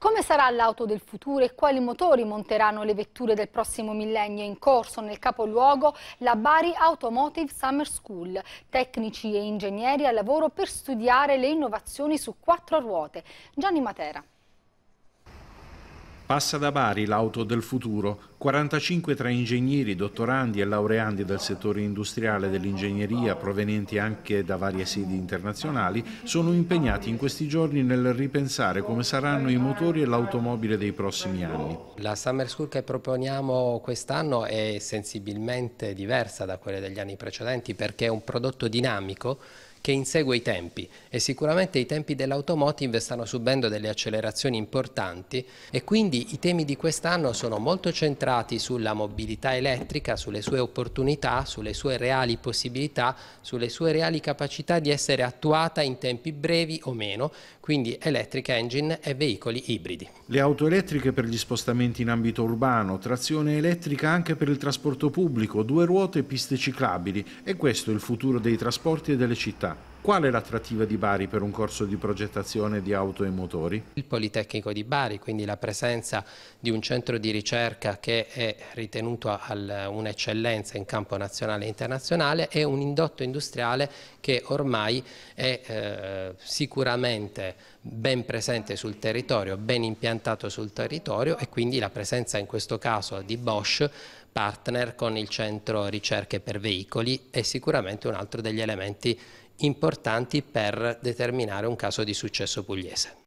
Come sarà l'auto del futuro e quali motori monteranno le vetture del prossimo millennio in corso nel capoluogo la Bari Automotive Summer School? Tecnici e ingegneri al lavoro per studiare le innovazioni su quattro ruote. Gianni Matera. Passa da Bari l'auto del futuro, 45 tra ingegneri, dottorandi e laureandi del settore industriale dell'ingegneria provenienti anche da varie sedi internazionali sono impegnati in questi giorni nel ripensare come saranno i motori e l'automobile dei prossimi anni. La Summer School che proponiamo quest'anno è sensibilmente diversa da quelle degli anni precedenti perché è un prodotto dinamico che insegue i tempi e sicuramente i tempi dell'automotive stanno subendo delle accelerazioni importanti e quindi i temi di quest'anno sono molto centrati sulla mobilità elettrica, sulle sue opportunità, sulle sue reali possibilità, sulle sue reali capacità di essere attuata in tempi brevi o meno, quindi electric engine e veicoli ibridi. Le auto elettriche per gli spostamenti in ambito urbano, trazione elettrica anche per il trasporto pubblico, due ruote e piste ciclabili e questo è il futuro dei trasporti e delle città. Qual è l'attrattiva di Bari per un corso di progettazione di auto e motori? Il Politecnico di Bari, quindi la presenza di un centro di ricerca che è ritenuto un'eccellenza in campo nazionale e internazionale e un indotto industriale che ormai è eh, sicuramente ben presente sul territorio, ben impiantato sul territorio e quindi la presenza in questo caso di Bosch partner con il centro ricerche per veicoli è sicuramente un altro degli elementi importanti per determinare un caso di successo pugliese.